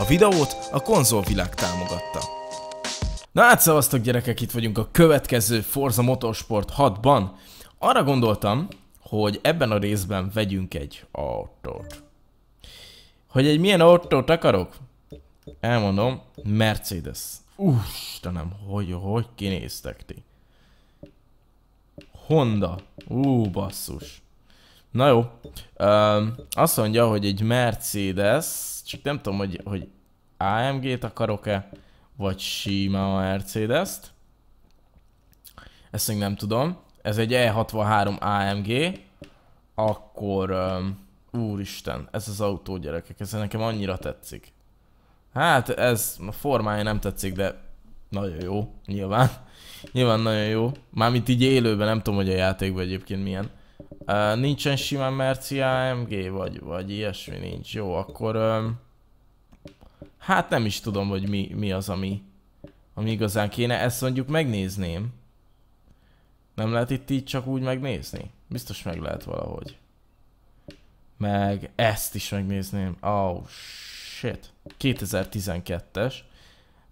A videót a konzolvilág támogatta. Na hát szavaztok gyerekek, itt vagyunk a következő Forza Motorsport 6-ban. Arra gondoltam, hogy ebben a részben vegyünk egy autót. Hogy egy milyen autót akarok? Elmondom, Mercedes. nem. hogy, hogy kinéztek ti? Honda. Ú, basszus. Na jó. Um, azt mondja, hogy egy Mercedes, csak nem tudom, hogy, hogy AMG-t akarok-e, vagy sima Mercedes-t. Ezt még nem tudom. Ez egy E63 AMG. Akkor... Um, úristen, ez az autó gyerekek, ez nekem annyira tetszik. Hát ez a formája nem tetszik, de nagyon jó, nyilván. Nyilván nagyon jó. Mármint így élőben, nem tudom, hogy a játékban egyébként milyen. Uh, nincsen sima merci AMG, vagy, vagy ilyesmi nincs. Jó, akkor... Um, hát nem is tudom, hogy mi, mi az, ami, ami igazán kéne. Ezt mondjuk megnézném. Nem lehet itt így csak úgy megnézni? Biztos meg lehet valahogy. Meg ezt is megnézném. Oh, shit. 2012-es.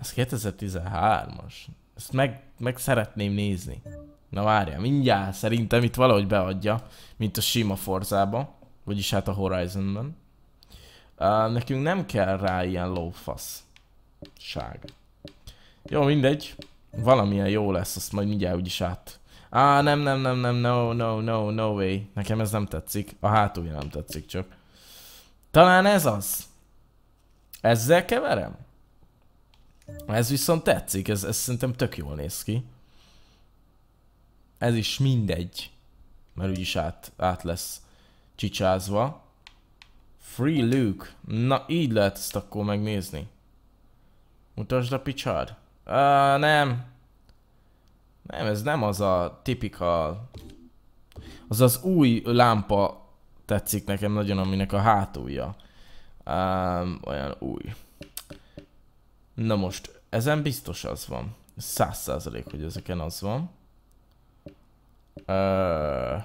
Ez 2013-as. Ezt meg, meg szeretném nézni. Na várja, mindjárt szerintem itt valahogy beadja, mint a sima forzába, vagyis hát a Horizonban. Uh, nekünk nem kell rá ilyen Ság. Jó, mindegy. Valamilyen jó lesz, azt majd mindjárt úgyis át. Á, ah, nem, nem, nem, nem, no, no, no, no way. Nekem ez nem tetszik. A hátulja nem tetszik csak. Talán ez az. Ezzel keverem? Ez viszont tetszik, ez, ez szerintem tök jól néz ki ez is mindegy, mert úgyis át, át lesz csicsázva. Free Luke. Na, így lehet ezt akkor megnézni. Mutasd a picsád. Uh, nem. Nem, ez nem az a tipikal... Az az új lámpa tetszik nekem nagyon, aminek a hátulja. Um, olyan új. Na most, ezen biztos az van. Száz százalék, hogy ezeken az van. Uh,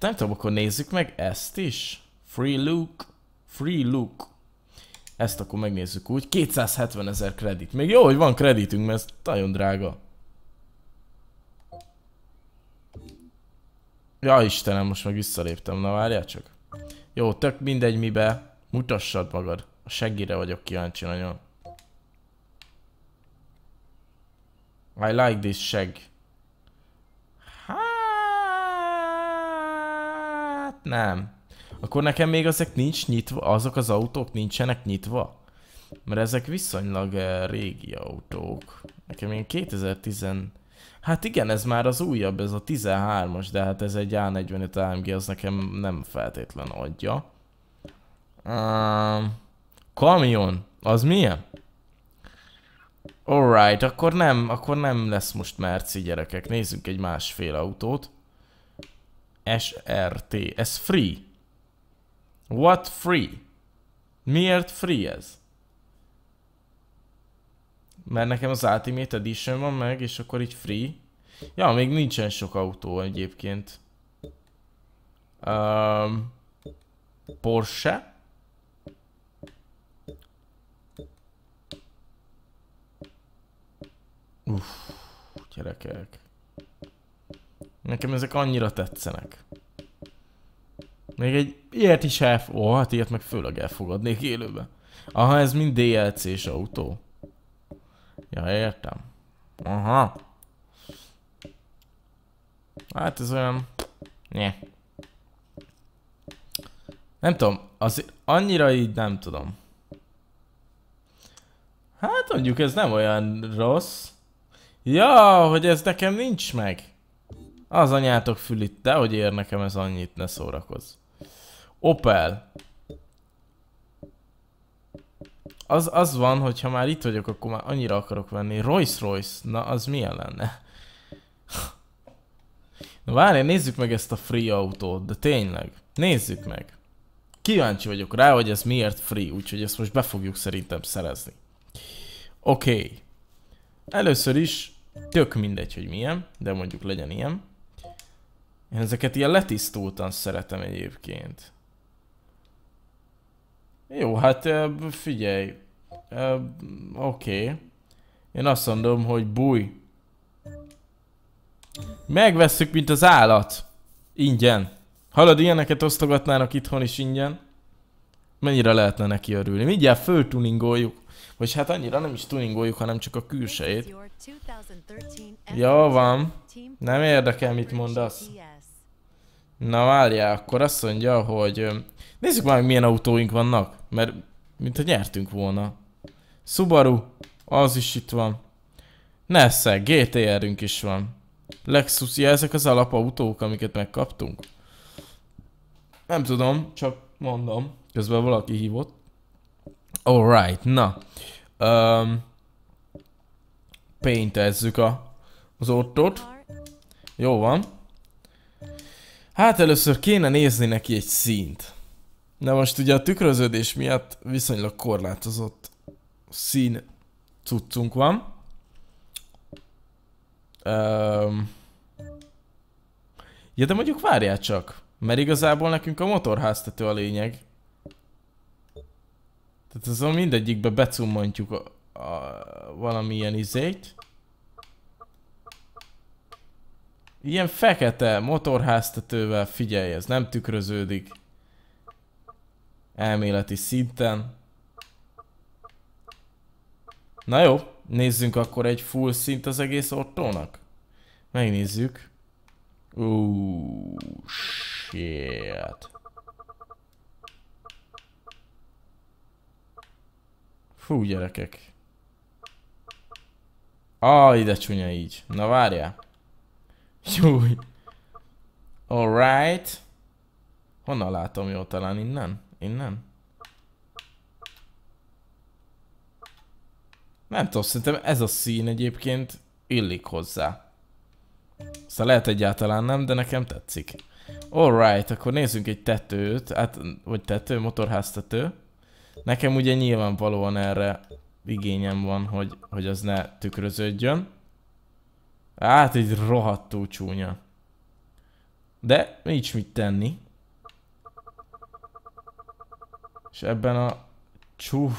nem tudom, akkor nézzük meg ezt is. Free look. Free look. Ezt akkor megnézzük úgy. 270 ezer kredit. Még jó, hogy van kreditünk, mert ez nagyon drága. Ja Istenem, most meg visszaléptem. Na várjál csak. Jó, tök mindegy mibe. Mutassad magad. A seggire vagyok kíváncsi nagyon. I like this shag. Nem. Akkor nekem még ezek nincs nyitva, azok az autók nincsenek nyitva? Mert ezek viszonylag eh, régi autók. Nekem ilyen 2010... Hát igen, ez már az újabb, ez a 13-as, de hát ez egy A45 AMG, az nekem nem feltétlen adja. Um, kamion, az milyen? Alright, akkor nem, akkor nem lesz most merci gyerekek. Nézzünk egy másfél autót. E SRT. Ez free. What free? Miért free ez? Mert nekem az Ultimate Edition van meg, és akkor így free. Ja, még nincsen sok autó egyébként. Um, Porsche. Uff, gyerekek. Nekem ezek annyira tetszenek. Még egy ilyet is elf... Ó, oh, hát ilyet meg főleg elfogadnék élőben. Aha, ez mind DLC-s autó. Ja, értem. Aha. Hát ez olyan... Nye. Nem tudom, az annyira így nem tudom. Hát mondjuk ez nem olyan rossz. Ja, hogy ez nekem nincs meg. Az anyátok fülit, te hogy ér nekem ez annyit, ne szórakozz. Opel. Az, az van, hogy ha már itt vagyok, akkor már annyira akarok venni. Rolls Royce, na az milyen lenne? na várj, nézzük meg ezt a free autót, de tényleg, nézzük meg. Kíváncsi vagyok rá, hogy ez miért free, úgyhogy ezt most be fogjuk szerintem szerezni. Oké. Okay. Először is tök mindegy, hogy milyen, de mondjuk legyen ilyen. Én ezeket ilyen letisztultan szeretem egyébként. Jó, hát figyelj. Oké. Okay. Én azt mondom, hogy búj. Megvesszük, mint az állat. Ingyen. Hallod, ilyeneket osztogatnának itthon is ingyen. Mennyire lehetne neki örülni. Mindjárt föltuningoljuk. Vagy hát annyira nem is tuningoljuk, hanem csak a külsejét. Jó van. Nem érdekel, mit mondasz. Na várjál, akkor azt mondja, hogy nézzük már, milyen autóink vannak, mert mintha nyertünk volna. Subaru, az is itt van. Nessze, GTR-ünk is van. Lexus, ja, ezek az alapautók, amiket megkaptunk. Nem tudom, csak mondom. Közben valaki hívott. Alright, na. Um, paintezzük a, az ortot. Jó van. Hát először kéne nézni neki egy színt. Na most ugye a tükröződés miatt viszonylag korlátozott szín cuccunk van. Öm... ja, de mondjuk várjál csak, mert igazából nekünk a motorháztető a lényeg. Tehát azon mindegyikbe becummantjuk a, a, valamilyen izét. Ilyen fekete motorháztetővel, figyelj, ez nem tükröződik. Elméleti szinten. Na jó, nézzünk akkor egy full szint az egész ortónak. Megnézzük. Úúúú, shit. Fú, gyerekek. Aj, de csúnya így. Na várjál. Júj. Alright. Honnan látom jó talán? Innen? Innen? Nem tudom, szerintem ez a szín egyébként illik hozzá. Szóval lehet egyáltalán nem, de nekem tetszik. Alright, akkor nézzünk egy tetőt, hát, vagy tető, motorháztető. Nekem ugye nyilvánvalóan erre igényem van, hogy, hogy az ne tükröződjön. Hát egy rohadtú csúnya. De nincs mit tenni. És ebben a csú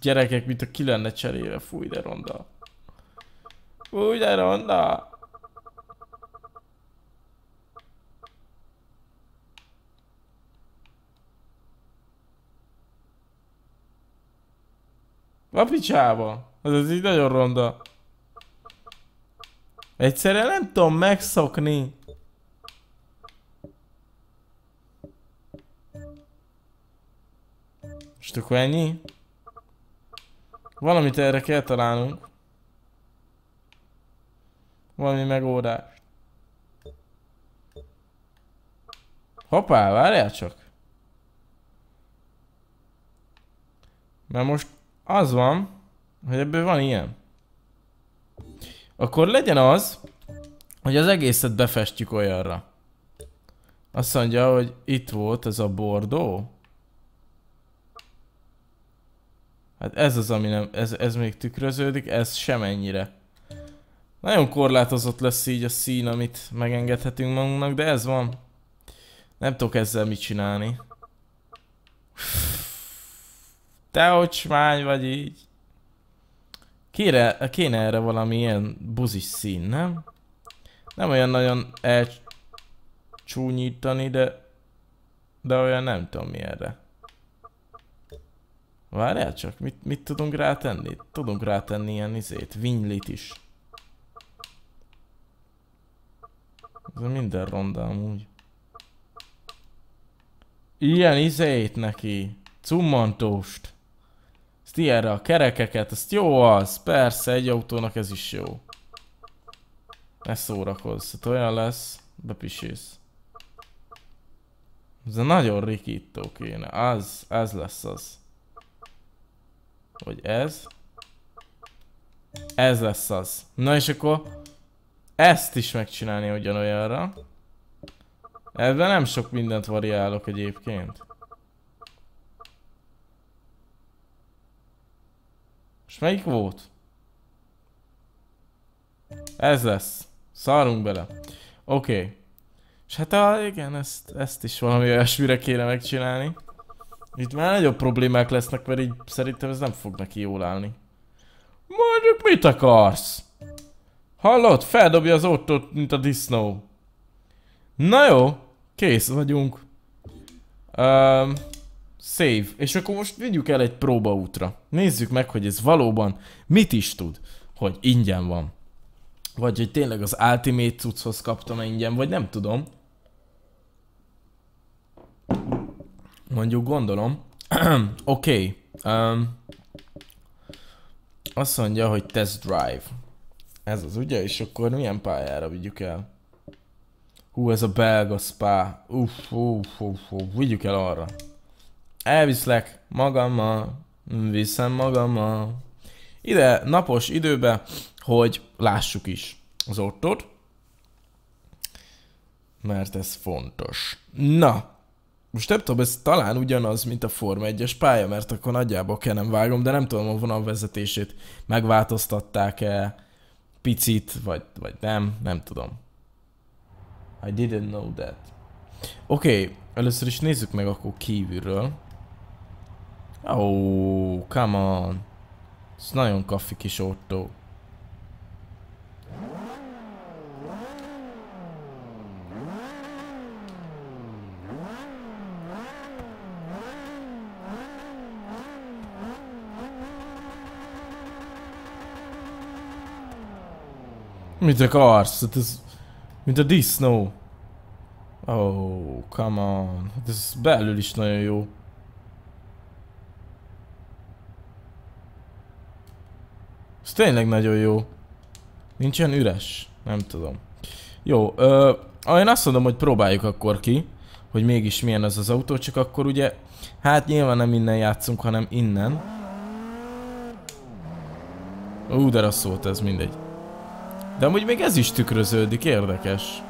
gyerekek, mint a ki lenne cserére, fúj de ronda. Fúj de ronda! A picsába! Ez, ez így nagyon ronda. Egyszerre nem tudom megszokni. És akkor ennyi? Valamit erre kell találnunk. Valami megoldás. Hoppá, várjál csak. Mert most az van, hogy ebből van ilyen. Akkor legyen az, hogy az egészet befestjük olyanra. Azt mondja, hogy itt volt ez a bordó. Hát ez az, ami nem, ez, ez még tükröződik, ez semennyire. Nagyon korlátozott lesz így a szín, amit megengedhetünk magunknak, de ez van. Nem tudok ezzel mit csinálni. Te ocsmány vagy így. Kére, kéne erre valami ilyen buzis szín, nem? Nem olyan nagyon elcsúnyítani, de... De olyan nem tudom mi erre. Várjál csak, mit, mit tudunk rátenni? Tudunk rátenni ilyen izét, vinylit is. Ez minden ronda amúgy. Ilyen izét neki. Cummantóst. Ezt ilyenre a kerekeket, ezt jó az, persze, egy autónak ez is jó. Ne szórakozz, hát olyan lesz, bepisész. Ez a nagyon rikító kéne, az, ez lesz az. Hogy ez. Ez lesz az. Na és akkor ezt is megcsinálni ugyanolyanra. Ebben nem sok mindent variálok egyébként. És melyik volt? Ez lesz. Szarunk bele. Oké. Okay. És hát a, igen, ezt, ezt is valami olyasmire kéne megcsinálni. Itt már nagyobb problémák lesznek, mert így szerintem ez nem fog neki jól állni. Mondjuk mit akarsz? Hallott? Feldobja az ottot, mint a disznó. Na jó, kész vagyunk. Um, Save. És akkor most vigyük el egy próbaútra. Nézzük meg, hogy ez valóban mit is tud, hogy ingyen van. Vagy hogy tényleg az Ultimate cucchoz kaptam -e ingyen, vagy nem tudom. Mondjuk gondolom. Oké. Okay. Um, azt mondja, hogy test drive. Ez az ugye? És akkor milyen pályára vigyük el? Hú, ez a belga spa. Uff, uff, uff, uff. Vigyük el arra. Elviszlek magammal, viszem magammal. Ide napos időbe, hogy lássuk is az ottot. Mert ez fontos. Na, most nem tudom, ez talán ugyanaz, mint a Forma 1-es pálya, mert akkor nagyjából kell nem vágom, de nem tudom, a vonalvezetését megváltoztatták-e picit, vagy, vagy nem, nem tudom. I didn't know that. Oké, okay, először is nézzük meg akkor kívülről. Ó, oh, come on. Ez nagyon kaffi kis ottó. Mit akarsz? Hát ez... Mint a disznó. Oh, come on. Hát ez belül is nagyon jó. Ez tényleg nagyon jó. Nincs ilyen üres? Nem tudom. Jó, ö, én azt mondom, hogy próbáljuk akkor ki, hogy mégis milyen ez az autó, csak akkor ugye, hát nyilván nem innen játszunk, hanem innen. Ú, de rossz volt ez, mindegy. De amúgy még ez is tükröződik, érdekes.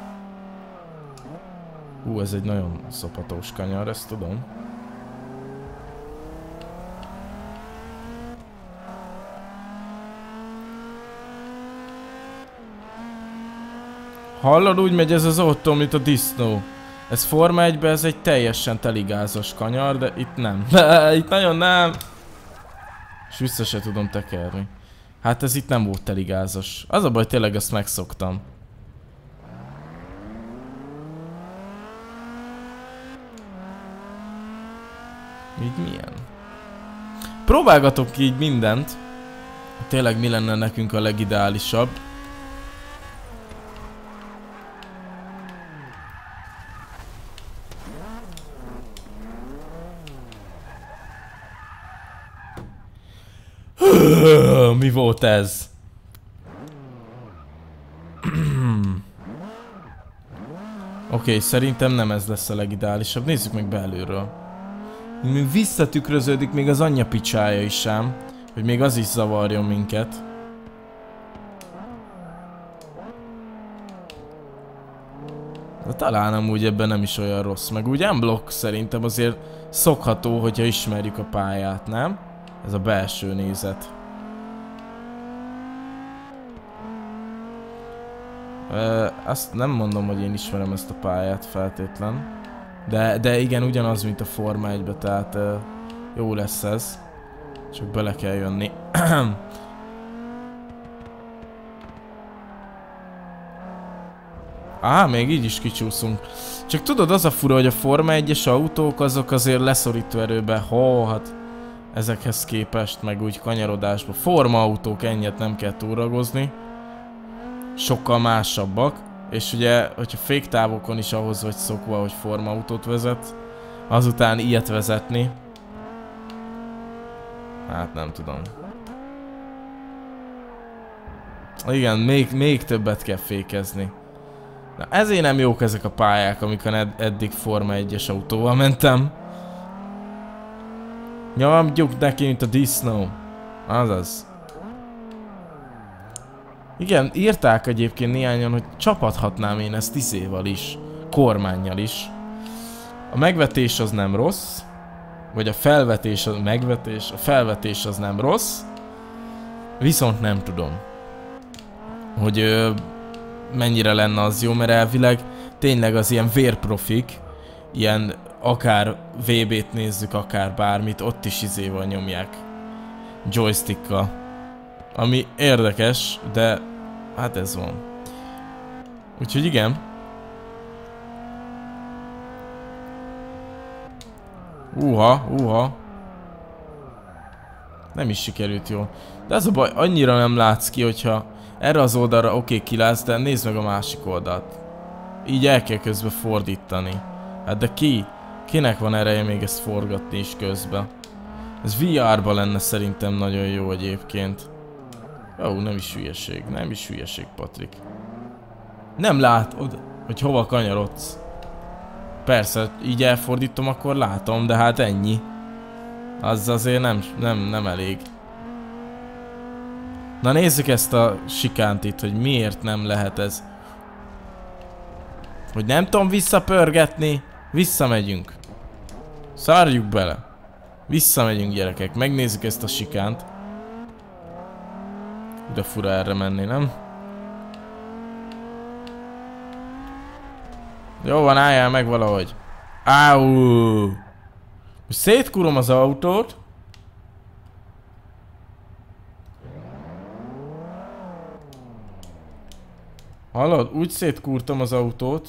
Ú, ez egy nagyon szopatós kanyar, ezt tudom. Hallod, úgy megy ez az autó, mint a disznó. Ez Forma 1 ez egy teljesen teligázas kanyar, de itt nem. itt nagyon nem. És vissza se tudom tekerni. Hát ez itt nem volt teligázas. Az a baj, tényleg ezt megszoktam. Így milyen? Próbálgatok ki így mindent. Tényleg mi lenne nekünk a legideálisabb. Mi volt ez? Oké, okay, szerintem nem ez lesz a legideálisabb. Nézzük meg belülről. Visszatükröződik még az anyja picsája is sem, hogy még az is zavarjon minket. De talán amúgy ebben nem is olyan rossz, meg úgy blokk szerintem azért szokható, hogyha ismerjük a pályát, nem? Ez a belső nézet. Ö, azt nem mondom, hogy én ismerem ezt a pályát feltétlen. De, de igen, ugyanaz, mint a Forma 1 tehát ö, jó lesz ez. Csak bele kell jönni. Á, még így is kicsúszunk. Csak tudod, az a fura, hogy a Forma 1-es autók azok azért leszorító erőben. Hó, hát ezekhez képest, meg úgy kanyarodásba. Formaautók ennyit nem kell túragozni, sokkal másabbak, és ugye, hogyha féktávokon is ahhoz vagy szokva, hogy formaautót vezet, azután ilyet vezetni, hát nem tudom. Igen, még, még többet kell fékezni. Na ezért nem jók ezek a pályák, amikor ed eddig Forma 1-es autóval mentem. Nyomjuk neki, mint a disznó. Azaz. Igen, írták egyébként néhányan, hogy csapathatnám én ezt tiszéval is. Kormányjal is. A megvetés az nem rossz. Vagy a felvetés, a megvetés, a felvetés az nem rossz. Viszont nem tudom, hogy ö, mennyire lenne az jó, mert elvileg tényleg az ilyen vérprofik, ilyen akár VB-t nézzük, akár bármit, ott is izéval nyomják. Joystickkal. Ami érdekes, de hát ez van. Úgyhogy igen. Uha, uha. Nem is sikerült jól. De az a baj, annyira nem látsz ki, hogyha erre az oldalra oké okay, kilátsz, de nézd meg a másik oldalt. Így el kell közben fordítani. Hát de ki? Kinek van ereje még ezt forgatni is közben? Ez VR-ba lenne szerintem nagyon jó egyébként. Ó, nem is hülyeség, nem is hülyeség, Patrik. Nem látod, hogy hova kanyarodsz. Persze, így elfordítom, akkor látom, de hát ennyi. Az azért nem, nem, nem elég. Na nézzük ezt a sikánt itt, hogy miért nem lehet ez. Hogy nem tudom visszapörgetni. Visszamegyünk. Szárjuk bele. Visszamegyünk gyerekek, megnézzük ezt a sikánt. De fura erre menni, nem? Jó van, álljál meg valahogy. Áú! Szétkurom az autót. Hallod? Úgy szétkúrtam az autót.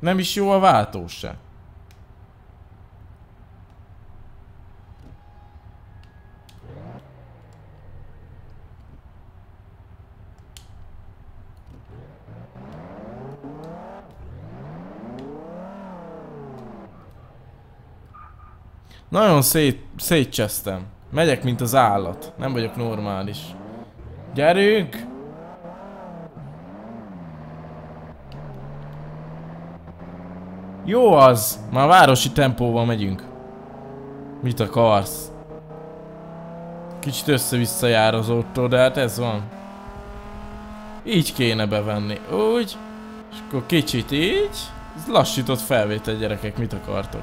Nem is jó a váltó se. Nagyon szét, szétcsesztem. Megyek, mint az állat. Nem vagyok normális. Gyerünk! Jó az! Már városi tempóval megyünk. Mit akarsz? Kicsit össze-vissza jár az autó, de hát ez van. Így kéne bevenni. Úgy. És akkor kicsit így. Ez lassított felvétel gyerekek, mit akartok?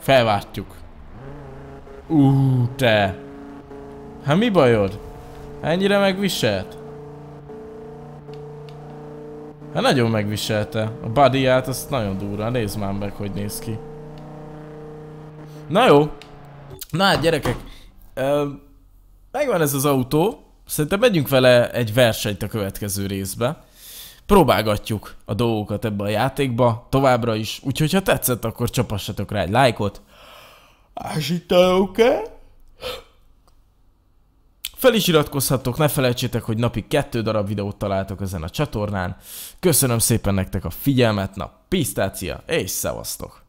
Felváltjuk. Ú, te. Hát mi bajod? Ennyire megviselt? Hát nagyon megviselte. A badiát azt nagyon durva. Nézd már meg, hogy néz ki. Na jó. Na hát gyerekek. Ö, megvan ez az autó. Szerintem megyünk vele egy versenyt a következő részbe próbálgatjuk a dolgokat ebbe a játékba továbbra is, úgyhogy ha tetszett, akkor csapassatok rá egy lájkot. Ásítalóke! Fel is iratkozhattok, ne felejtsétek, hogy napi kettő darab videót találtok ezen a csatornán. Köszönöm szépen nektek a figyelmet, na, pisztácia és szevasztok!